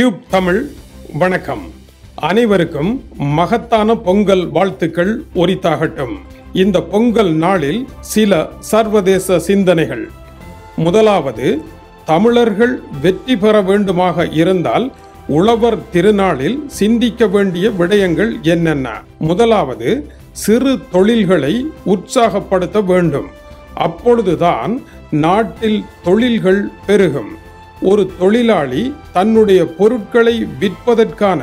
tube Tamil வணக்கம் அனைவருக்கும் மகத்தான பொங்கல் வாழ்த்துக்கள் ஒரித்தாகட்டும் இந்த பொங்கல் நாளில் சில சர்வதேச சிந்தனைகள் முதலாவது தமிழர்கள் வெற்றி பெற வேண்டுமாக இருந்தால் உழவர் திருநாளில் சிந்திக்க வேண்டிய விடயங்கள் என்னென்ன முதலாவது சிறு தொழில்களை உற்சாகப்படுத்த வேண்டும் அப்பொழுதுதான் நாட்டில் தொழில்கள் பெருகும் ஒரு தொழிலாளி தன்னுடைய பொருட்களை விற்பதற்கான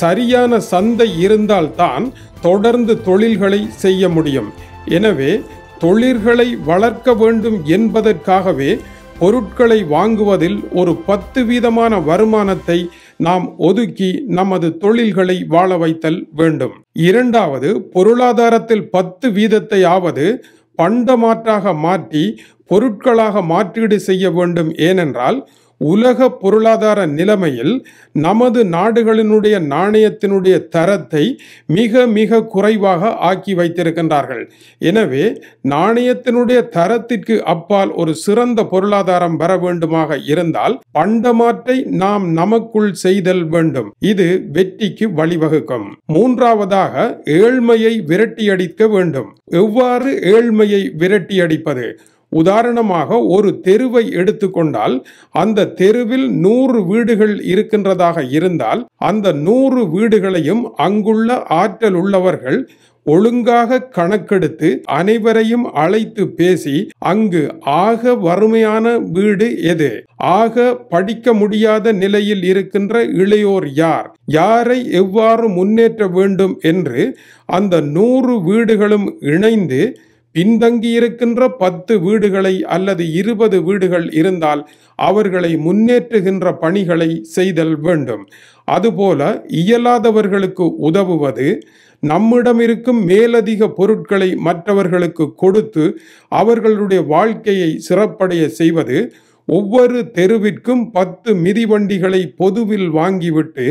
சரியான சந்தை இருந்தால்தான் தொடர்ந்து தொழில்களை செய்ய முடியும் எனவே தொழில்களை வளர்க்க வேண்டும் என்பதற்காகவே பொருட்களை வாங்குவதில் ஒரு பத்து வீதமான வருமானத்தை நாம் ஒதுக்கி நமது தொழில்களை வாழ வைத்தல் வேண்டும் இரண்டாவது பொருளாதாரத்தில் பத்து வீதத்தை ஆவது பண்டமாற்றாக மாற்றி பொருட்களாக மாற்றீடு செய்ய வேண்டும் ஏனென்றால் உலக பொருளாதார நிலைமையில் நமது நாடுகளினுடைய நாணயத்தினுடைய தரத்தை மிக மிக குறைவாக ஆக்கி வைத்திருக்கின்றார்கள் எனவே நாணயத்தினுடைய தரத்திற்கு அப்பால் ஒரு சிறந்த பொருளாதாரம் வர வேண்டுமாக இருந்தால் பண்டமாற்றை நாம் நமக்குள் செய்தல் வேண்டும் இது வெற்றிக்கு வழிவகுக்கும் மூன்றாவதாக ஏழ்மையை விரட்டியடிக்க வேண்டும் எவ்வாறு ஏழ்மையை விரட்டியடிப்பது உதாரணமாக ஒரு தெருவை எடுத்துக்கொண்டால் அந்த தெருவில் நூறு வீடுகள் இருக்கின்றதாக இருந்தால் அந்த நூறு வீடுகளையும் அங்குள்ள ஆற்றல் உள்ளவர்கள் ஒழுங்காக கணக்கெடுத்து அனைவரையும் அழைத்து பேசி அங்கு ஆக வறுமையான வீடு எது ஆக படிக்க முடியாத நிலையில் இருக்கின்ற இளையோர் யார் யாரை எவ்வாறு முன்னேற்ற வேண்டும் என்று அந்த நூறு வீடுகளும் இணைந்து பின்தங்கியிருக்கின்ற பத்து வீடுகளை அல்லது இருபது வீடுகள் இருந்தால் அவர்களை முன்னேற்றுகின்ற பணிகளை செய்தல் வேண்டும் அதுபோல இயலாதவர்களுக்கு உதவுவது நம்மிடம் இருக்கும் மேலதிக பொருட்களை மற்றவர்களுக்கு கொடுத்து அவர்களுடைய வாழ்க்கையை சிறப்படைய செய்வது ஒவ்வொரு தெருவிற்கும் பத்து மிதிவண்டிகளை பொதுவில் வாங்கிவிட்டு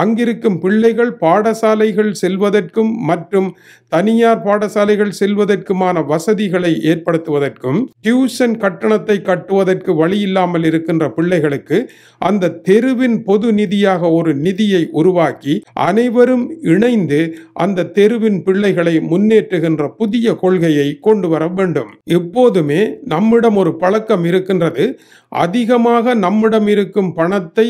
அங்கிருக்கும் பிள்ளைகள் பாடசாலைகள் செல்வதற்கும் மற்றும் தனியார் பாடசாலைகள் செல்வதற்குமான வசதிகளை ஏற்படுத்துவதற்கும் டியூஷன் கட்டணத்தை கட்டுவதற்கு வழியில்லாமல் இருக்கின்ற பிள்ளைகளுக்கு அந்த தெருவின் பொது நிதியாக ஒரு நிதியை உருவாக்கி அனைவரும் இணைந்து அந்த தெருவின் பிள்ளைகளை முன்னேற்றுகின்ற புதிய கொள்கையை கொண்டு வர வேண்டும் எப்போதுமே நம்மிடம் ஒரு பழக்கம் இருக்கின்றது அதிகமாக நம்மிடம் இருக்கும் பணத்தை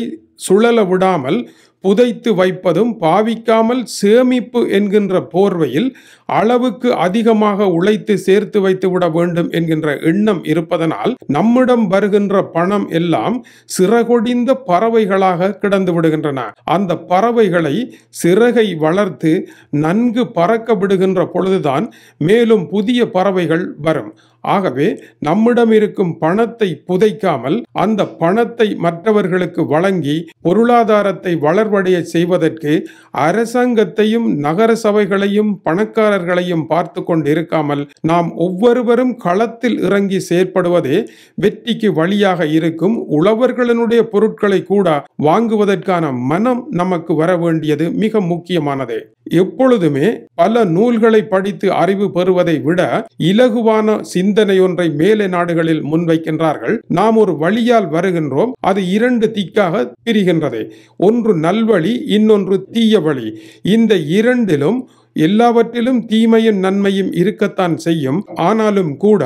சுழல விடாமல் புதைத்து வைப்பதும் பாவிக்காமல் சேமிப்பு என்கின்ற போர்வையில் அளவுக்கு அதிகமாக உழைத்து சேர்த்து வைத்துவிட வேண்டும் என்கின்ற எண்ணம் இருப்பதனால் நம்மிடம் வருகின்ற பணம் எல்லாம் சிறகொடிந்த பறவைகளாக கிடந்து விடுகின்றன அந்த பறவைகளை சிறகை வளர்த்து நன்கு பறக்க விடுகின்ற பொழுதுதான் மேலும் புதிய பறவைகள் வரும் ஆகவே நம்மிடம் இருக்கும் பணத்தை புதைக்காமல் அந்த பணத்தை மற்றவர்களுக்கு வழங்கி பொருளாதாரத்தை வளர்வடைய செய்வதற்கு அரசாங்கத்தையும் நகர சபைகளையும் பணக்காரர்களையும் பார்த்து கொண்டு இருக்காமல் நாம் ஒவ்வொருவரும் களத்தில் இறங்கி செயற்படுவதே வெற்றிக்கு வழியாக இருக்கும் உழவர்களினுடைய பொருட்களை கூட வாங்குவதற்கான மனம் நமக்கு வர வேண்டியது மிக முக்கியமானது எப்பொழுதுமே பல நூல்களை படித்து அறிவு பெறுவதை விட இலகுவான சிந்தனை ஒன்றை மேலை நாடுகளில் முன்வைக்கின்றார்கள் நாம் ஒரு வழியால் வருகின்றோம் அது இரண்டு திக்காக பிரிகின்றது ஒன்று நல்வழி இன்னொன்று தீய வழி இந்த இரண்டிலும் எல்லாவற்றிலும் தீமையும் நன்மையும் இருக்கத்தான் செய்யும் ஆனாலும் கூட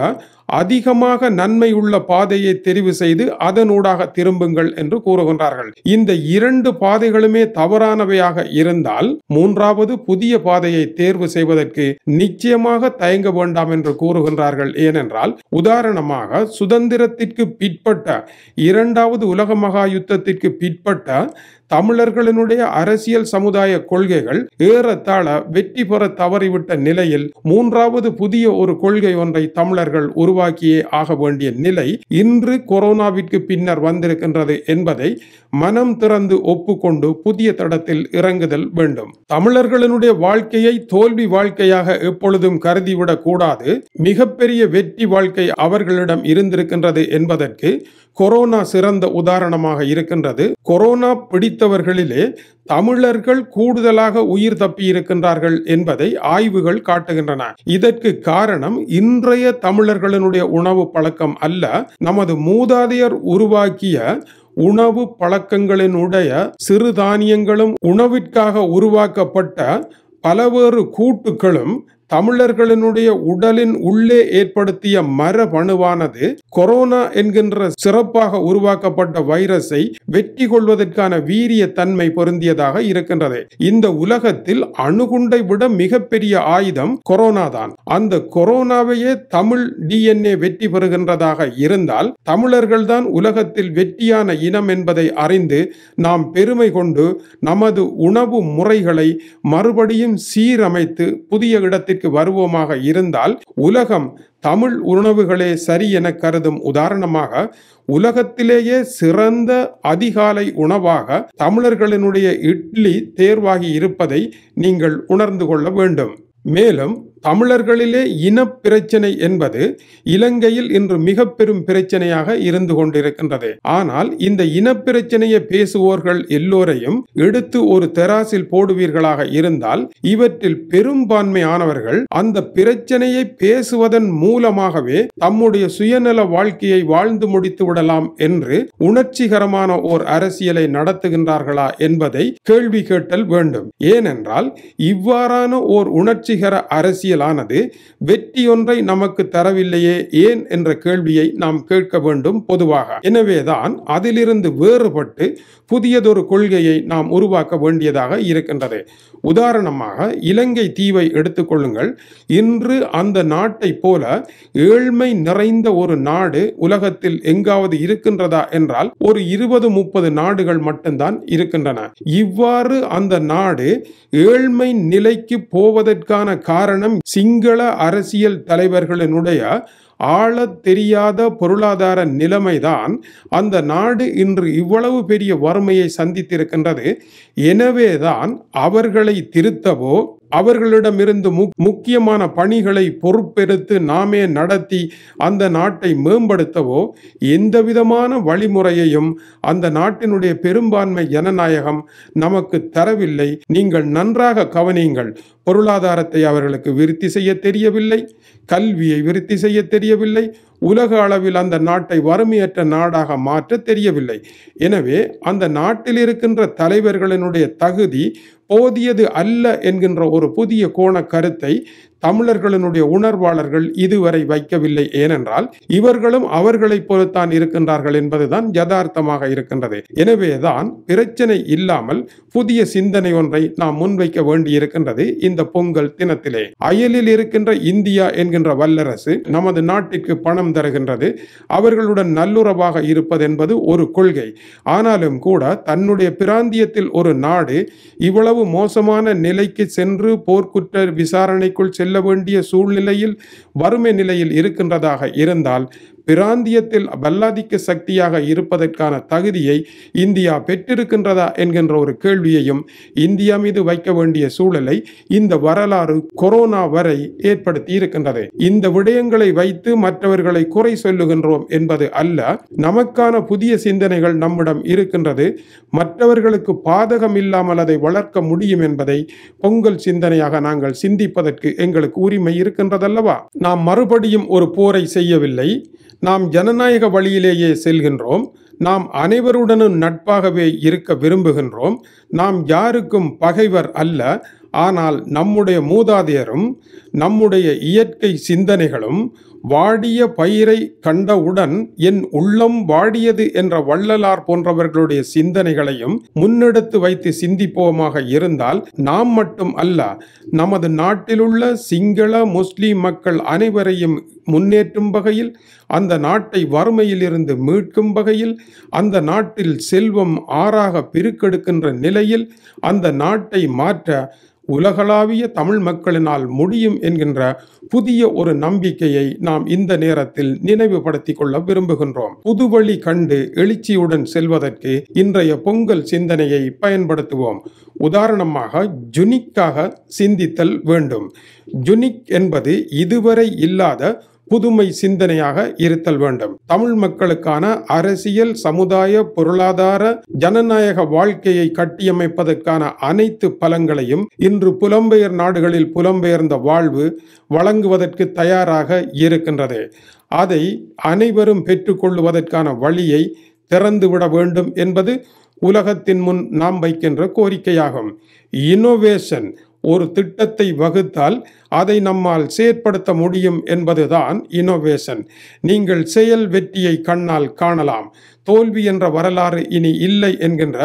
அதிகமாக நன்மை உள்ள பாதையை தெரிவு செய்து அதனூடாக திரும்புங்கள் என்று கூறுகின்றார்கள் இந்த இரண்டு பாதைகளுமே தவறானவையாக இருந்தால் மூன்றாவது புதிய பாதையை தேர்வு செய்வதற்கு நிச்சயமாக தயங்க வேண்டாம் என்று கூறுகின்றார்கள் ஏனென்றால் உதாரணமாக சுதந்திரத்திற்கு பிற்பட்ட இரண்டாவது உலக மகா யுத்தத்திற்கு பிற்பட்ட தமிழர்களினுடைய அரசியல் சமுதாய கொள்கைகள் ஏறத்தாழ வெற்றி பெற தவறிவிட்ட நிலையில் மூன்றாவது புதிய ஒரு கொள்கை ஒன்றை தமிழர்கள் உருவாக்கியே ஆக வேண்டிய நிலை இன்று கொரோனாவிற்கு பின்னர் வந்திருக்கின்றது என்பதை மனம் திறந்து ஒப்புக்கொண்டு புதிய தடத்தில் இறங்குதல் வேண்டும் தமிழர்களினுடைய வாழ்க்கையை தோல்வி வாழ்க்கையாக எப்பொழுதும் கருதிவிடக் கூடாது மிகப்பெரிய வெற்றி வாழ்க்கை அவர்களிடம் இருந்திருக்கின்றது என்பதற்கு கொரோனா சிறந்த உதாரணமாக இருக்கின்றது கொரோனா பிடித்தவர்களிலே தமிழர்கள் கூடுதலாக உயிர் தப்பி இருக்கின்றார்கள் என்பதை ஆய்வுகள் காட்டுகின்றன இதற்கு காரணம் இன்றைய தமிழர்களினுடைய உணவு பழக்கம் அல்ல நமது மூதாதையர் உருவாக்கிய உணவு பழக்கங்களினுடைய சிறுதானியங்களும் உணவிற்காக உருவாக்கப்பட்ட பலவேறு கூட்டுகளும் தமிழர்களினுடைய உடலின் உள்ளே ஏற்படுத்திய மரபணுவானது கொரோனா என்கின்ற சிறப்பாக உருவாக்கப்பட்ட வைரஸை வெற்றி கொள்வதற்கான வீரிய தன்மை பொருந்தியதாக இருக்கின்றது இந்த உலகத்தில் அணுகுண்டை விட மிகப்பெரிய ஆயுதம் கொரோனா தான் அந்த கொரோனாவையே தமிழ் டிஎன்ஏ வெற்றி பெறுகின்றதாக இருந்தால் தமிழர்கள் தான் உலகத்தில் வெற்றியான இனம் என்பதை அறிந்து நாம் பெருமை கொண்டு நமது உணவு முறைகளை மறுபடியும் சீரமைத்து புதிய இடத்தில் நிலையத்திற்கு வருவோமாக இருந்தால் உலகம் தமிழ் உணவுகளே சரி என கருதும் உதாரணமாக உலகத்திலேயே சிறந்த அதிகாலை உணவாக தமிழர்களினுடைய இட்லி தேர்வாகி இருப்பதை நீங்கள் உணர்ந்து கொள்ள வேண்டும் மேலும் தமிழர்களிலே இன பிரச்சனை என்பது இலங்கையில் இன்று மிக பெரும் பிரச்சனையாக இருந்து கொண்டிருக்கின்றது ஆனால் இந்த இன பிரச்சனையை பேசுவோர்கள் எல்லோரையும் எடுத்து ஒரு தெராசில் போடுவீர்களாக இருந்தால் இவற்றில் பெரும்பான்மையானவர்கள் அந்த பிரச்சனையை பேசுவதன் மூலமாகவே தம்முடைய சுயநல வாழ்க்கையை வாழ்ந்து முடித்து விடலாம் என்று உணர்ச்சிகரமான ஓர் அரசியலை நடத்துகின்றார்களா என்பதை கேள்வி கேட்டல் வேண்டும் ஏனென்றால் இவ்வாறான ஓர் உணர்ச்சிகர அரசியல் அரசியலானது வெற்றியொன்றை நமக்கு தரவில்லையே ஏன் என்ற கேள்வியை நாம் கேட்க வேண்டும் பொதுவாக எனவேதான் அதிலிருந்து வேறுபட்டு புதியதொரு கொள்கையை நாம் உருவாக்க வேண்டியதாக இருக்கின்றது உதாரணமாக இலங்கை தீவை எடுத்துக்கொள்ளுங்கள் இன்று அந்த நாட்டை போல ஏழ்மை நிறைந்த ஒரு நாடு உலகத்தில் எங்காவது இருக்கின்றதா என்றால் ஒரு இருபது முப்பது நாடுகள் மட்டும்தான் இருக்கின்றன இவ்வாறு அந்த நாடு ஏழ்மை நிலைக்கு போவதற்கான காரணம் மற்றும் சிங்கள அரசியல் தலைவர்களினுடைய ஆழ தெரியாத பொருளாதார நிலைமைதான் அந்த நாடு இன்று இவ்வளவு பெரிய வறுமையை சந்தித்திருக்கின்றது எனவேதான் அவர்களை திருத்தவோ அவர்களிடமிருந்து முக்கியமான பணிகளை பொறுப்பெடுத்து நாமே நடத்தி அந்த நாட்டை மேம்படுத்தவோ எந்தவிதமான வழிமுறையையும் அந்த நாட்டினுடைய பெரும்பான்மை ஜனநாயகம் நமக்கு தரவில்லை நீங்கள் நன்றாக கவனியுங்கள் பொருளாதாரத்தை அவர்களுக்கு விருத்தி செய்ய தெரியவில்லை கல்வியை விருத்தி செய்ய தெரியவில்லை உலக அளவில் அந்த நாட்டை வறுமையற்ற நாடாக மாற்ற தெரியவில்லை எனவே அந்த நாட்டில் இருக்கின்ற தலைவர்களினுடைய தகுதி போதியது அல்ல என்கின்ற ஒரு புதிய கோண கருத்தை தமிழர்களுடைய உணர்வாளர்கள் இதுவரை வைக்கவில்லை ஏனென்றால் இவர்களும் அவர்களை பொறுத்தான் இருக்கின்றார்கள் என்பதுதான் யதார்த்தமாக இருக்கின்றது எனவேதான் பிரச்சனை இல்லாமல் புதிய சிந்தனை ஒன்றை நாம் முன்வைக்க வேண்டியிருக்கின்றது இந்த பொங்கல் தினத்திலே அயலில் இருக்கின்ற இந்தியா என்கின்ற வல்லரசு நமது நாட்டிற்கு பணம் தருகின்றது அவர்களுடன் நல்லுறவாக இருப்பது என்பது ஒரு கொள்கை ஆனாலும் கூட தன்னுடைய பிராந்தியத்தில் ஒரு நாடு இவ்வளவு மோசமான நிலைக்கு சென்று போர்க்குற்ற விசாரணைக்குள் செல்ல செல்ல வேண்டிய சூழ்நிலையில் வறுமை நிலையில் இருக்கின்றதாக இருந்தால் பிராந்தியத்தில் வல்லாதிக்க சக்தியாக இருப்பதற்கான தகுதியை இந்தியா பெற்றிருக்கின்றதா என்கின்ற ஒரு கேள்வியையும் இந்தியா மீது வைக்க வேண்டிய சூழலை இந்த வரலாறு கொரோனா வரை ஏற்படுத்தி இருக்கின்றது இந்த விடயங்களை வைத்து மற்றவர்களை குறை சொல்லுகின்றோம் என்பது அல்ல நமக்கான புதிய சிந்தனைகள் நம்மிடம் இருக்கின்றது மற்றவர்களுக்கு பாதகம் இல்லாமல் அதை வளர்க்க முடியும் என்பதை பொங்கல் சிந்தனையாக நாங்கள் சிந்திப்பதற்கு எங்களுக்கு உரிமை இருக்கின்றதல்லவா நாம் மறுபடியும் ஒரு போரை செய்யவில்லை நாம் ஜனநாயக வழியிலேயே செல்கின்றோம் நாம் அனைவருடனும் நட்பாகவே இருக்க விரும்புகின்றோம் நாம் யாருக்கும் பகைவர் அல்ல ஆனால் நம்முடைய மூதாதையரும் நம்முடைய இயற்கை சிந்தனைகளும் வாடிய பயிரை கண்டவுடன் என் உள்ளம் வாடியது என்ற வள்ளலார் போன்றவர்களுடைய சிந்தனைகளையும் முன்னெடுத்து வைத்து சிந்திப்போமாக இருந்தால் நாம் மட்டும் அல்ல நமது நாட்டிலுள்ள சிங்கள முஸ்லிம் மக்கள் அனைவரையும் முன்னேற்றும் வகையில் அந்த நாட்டை வறுமையிலிருந்து மீட்கும் வகையில் அந்த நாட்டில் செல்வம் ஆறாக பிரிக்கெடுக்கின்ற நிலையில் அந்த நாட்டை மாற்ற உலகளாவிய தமிழ் மக்களினால் முடியும் என்கின்ற புதிய ஒரு நம்பிக்கையை நாம் இந்த நேரத்தில் நினைவுபடுத்தி கொள்ள விரும்புகின்றோம் புதுவழி கண்டு எழுச்சியுடன் செல்வதற்கு இன்றைய பொங்கல் சிந்தனையை பயன்படுத்துவோம் உதாரணமாக ஜுனிக்காக சிந்தித்தல் வேண்டும் ஜுனிக் என்பது இதுவரை இல்லாத புதுமை சிந்தனையாக இருத்தல் வேண்டும் தமிழ் மக்களுக்கான அரசியல் சமுதாய பொருளாதார ஜனநாயக வாழ்க்கையை கட்டியமைப்பதற்கான அனைத்து பலங்களையும் இன்று புலம்பெயர் நாடுகளில் புலம்பெயர்ந்த வாழ்வு வழங்குவதற்கு தயாராக இருக்கின்றது அதை அனைவரும் பெற்றுக்கொள்வதற்கான வழியை திறந்துவிட வேண்டும் என்பது உலகத்தின் முன் நாம் வைக்கின்ற கோரிக்கையாகும் இன்னோவேஷன் ஒரு திட்டத்தை வகுத்தால் அதை நம்மால் செயற்படுத்த முடியும் என்பதுதான் இன்னோவேஷன் நீங்கள் செயல் வெற்றியை கண்ணால் காணலாம் தோல்வி என்ற வரலாறு இனி இல்லை என்கின்ற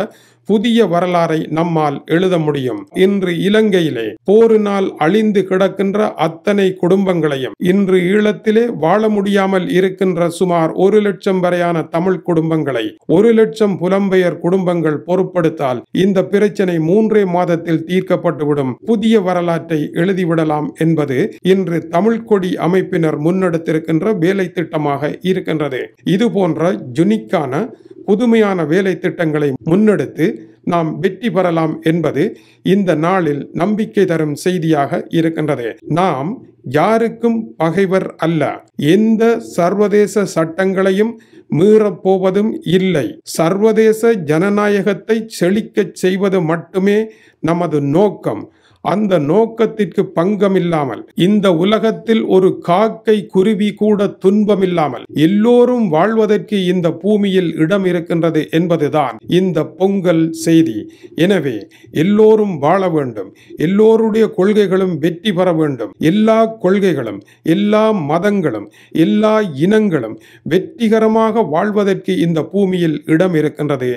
புதிய வரலாறை நம்மால் எழுத முடியும் இன்று இலங்கையிலே போரினால் அழிந்து கிடக்கின்ற அத்தனை குடும்பங்களையும் இன்று ஈழத்திலே வாழ முடியாமல் இருக்கின்ற சுமார் ஒரு லட்சம் வரையான தமிழ் குடும்பங்களை ஒரு லட்சம் புலம்பெயர் குடும்பங்கள் பொருட்படுத்தால் இந்த பிரச்சனை மூன்றே மாதத்தில் தீர்க்கப்பட்டுவிடும் புதிய வரலாற்றை எழுதிவிடலாம் என்பது இன்று தமிழ் கொடி அமைப்பினர் முன்னெடுத்திருக்கின்ற வேலை திட்டமாக இருக்கின்றது இது போன்ற ஜுனிக்கான புதுமையான வேலை திட்டங்களை முன்னெடுத்து நாம் வெற்றி பெறலாம் என்பது இந்த நாளில் நம்பிக்கை தரும் செய்தியாக இருக்கின்றது நாம் யாருக்கும் பகைவர் அல்ல எந்த சர்வதேச சட்டங்களையும் மீறப்போவதும் இல்லை சர்வதேச ஜனநாயகத்தை செழிக்கச் செய்வது மட்டுமே நமது நோக்கம் அந்த நோக்கத்திற்கு பங்கமில்லாமல் இந்த உலகத்தில் ஒரு காக்கை குருவி கூட துன்பமில்லாமல் எல்லோரும் வாழ்வதற்கு இந்த பூமியில் இடம் இருக்கின்றது என்பதுதான் இந்த பொங்கல் செய்தி எனவே எல்லோரும் வாழ வேண்டும் எல்லோருடைய கொள்கைகளும் வெற்றி பெற வேண்டும் எல்லா கொள்கைகளும் எல்லா மதங்களும் எல்லா இனங்களும் வெற்றிகரமாக வாழ்வதற்கு இந்த பூமியில் இடம் இருக்கின்றது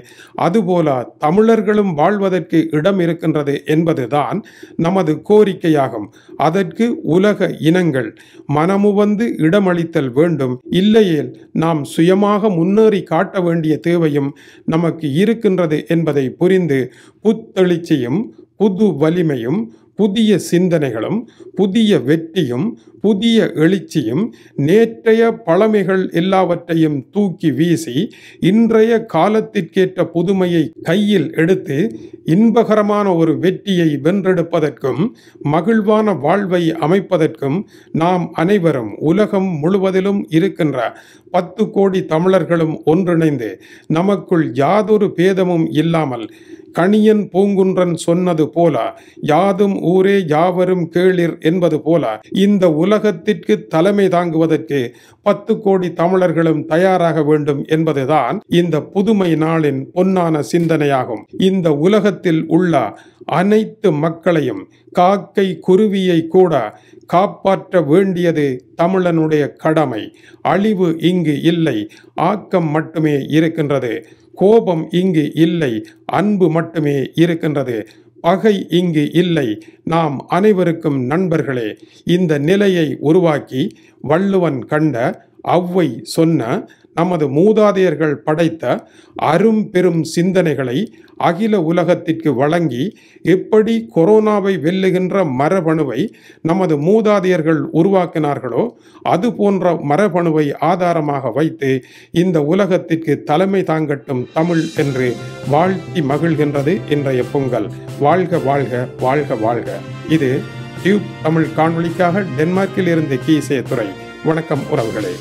அதுபோல தமிழர்களும் வாழ்வதற்கு இடம் இருக்கின்றது என்பதுதான் நமது கோரிக்கையாகும் அதற்கு உலக இனங்கள் மனமுவந்து இடமளித்தல் வேண்டும் இல்லையேல் நாம் சுயமாக முன்னேறி காட்ட வேண்டிய தேவையும் நமக்கு இருக்கின்றது என்பதை புரிந்து புத்தெழுச்சியும் புது வலிமையும் புதிய சிந்தனைகளும் புதிய வெற்றியும் புதிய எழுச்சியும் நேற்றைய பழமைகள் எல்லாவற்றையும் தூக்கி வீசி இன்றைய காலத்திற்கேற்ற புதுமையை கையில் எடுத்து இன்பகரமான ஒரு வெற்றியை வென்றெடுப்பதற்கும் மகிழ்வான வாழ்வை அமைப்பதற்கும் நாம் அனைவரும் உலகம் முழுவதிலும் இருக்கின்ற பத்து கோடி தமிழர்களும் ஒன்றிணைந்து நமக்குள் யாதொரு பேதமும் இல்லாமல் கணியன் பூங்குன்றன் சொன்னது போல யாதும் ஊரே யாவரும் கேளிர் என்பது போல இந்த உலகத்திற்கு தலைமை தாங்குவதற்கு பத்து கோடி தமிழர்களும் தயாராக வேண்டும் என்பதுதான் இந்த புதுமை நாளின் பொன்னான சிந்தனையாகும் இந்த உலகத்தில் உள்ள அனைத்து மக்களையும் காக்கை குருவியை கூட காப்பாற்ற வேண்டியது தமிழனுடைய கடமை அழிவு இங்கு இல்லை ஆக்கம் மட்டுமே இருக்கின்றது கோபம் இங்கு இல்லை அன்பு மட்டுமே இருக்கின்றது பகை இங்கு இல்லை நாம் அனைவருக்கும் நண்பர்களே இந்த நிலையை உருவாக்கி வள்ளுவன் கண்ட அவ்வை சொன்ன நமது மூதாதையர்கள் படைத்த அரும் பெரும் சிந்தனைகளை அகில உலகத்திற்கு வழங்கி எப்படி கொரோனாவை வெல்லுகின்ற மரபணுவை நமது மூதாதையர்கள் உருவாக்கினார்களோ அது போன்ற மரபணுவை ஆதாரமாக வைத்து இந்த உலகத்திற்கு தலைமை தாங்கட்டும் தமிழ் என்று வாழ்த்தி மகிழ்கின்றது இன்றைய பொங்கல் வாழ்க வாழ்க வாழ்க வாழ்க இது டியூப் தமிழ் காணொலிக்காக டென்மார்க்கில் இருந்து கீசே துறை வணக்கம் உறவுகளே